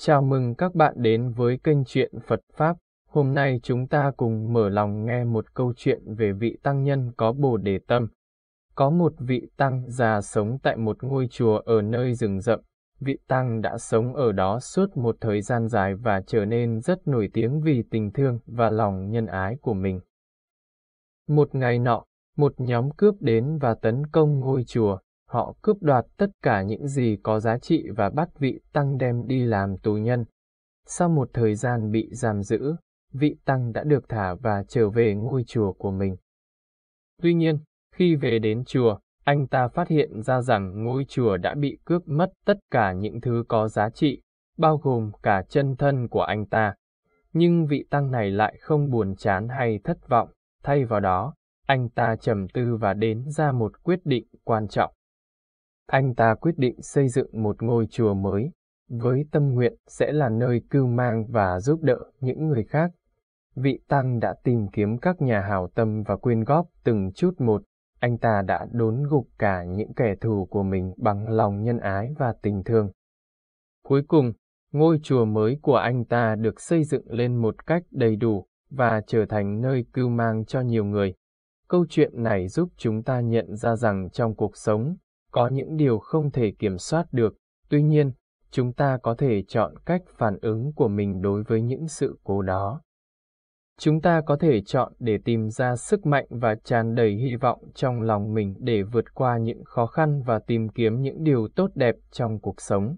Chào mừng các bạn đến với kênh Chuyện Phật Pháp. Hôm nay chúng ta cùng mở lòng nghe một câu chuyện về vị tăng nhân có Bồ Đề Tâm. Có một vị tăng già sống tại một ngôi chùa ở nơi rừng rậm. Vị tăng đã sống ở đó suốt một thời gian dài và trở nên rất nổi tiếng vì tình thương và lòng nhân ái của mình. Một ngày nọ, một nhóm cướp đến và tấn công ngôi chùa, họ cướp đoạt tất cả những gì có giá trị và bắt vị tăng đem đi làm tù nhân. Sau một thời gian bị giam giữ, vị tăng đã được thả và trở về ngôi chùa của mình. Tuy nhiên, khi về đến chùa, anh ta phát hiện ra rằng ngôi chùa đã bị cướp mất tất cả những thứ có giá trị, bao gồm cả chân thân của anh ta. Nhưng vị tăng này lại không buồn chán hay thất vọng, thay vào đó, anh ta trầm tư và đến ra một quyết định quan trọng anh ta quyết định xây dựng một ngôi chùa mới, với tâm nguyện sẽ là nơi cưu mang và giúp đỡ những người khác. Vị Tăng đã tìm kiếm các nhà hào tâm và quyên góp từng chút một, anh ta đã đốn gục cả những kẻ thù của mình bằng lòng nhân ái và tình thương. Cuối cùng, ngôi chùa mới của anh ta được xây dựng lên một cách đầy đủ và trở thành nơi cưu mang cho nhiều người. Câu chuyện này giúp chúng ta nhận ra rằng trong cuộc sống, có những điều không thể kiểm soát được, tuy nhiên, chúng ta có thể chọn cách phản ứng của mình đối với những sự cố đó. Chúng ta có thể chọn để tìm ra sức mạnh và tràn đầy hy vọng trong lòng mình để vượt qua những khó khăn và tìm kiếm những điều tốt đẹp trong cuộc sống.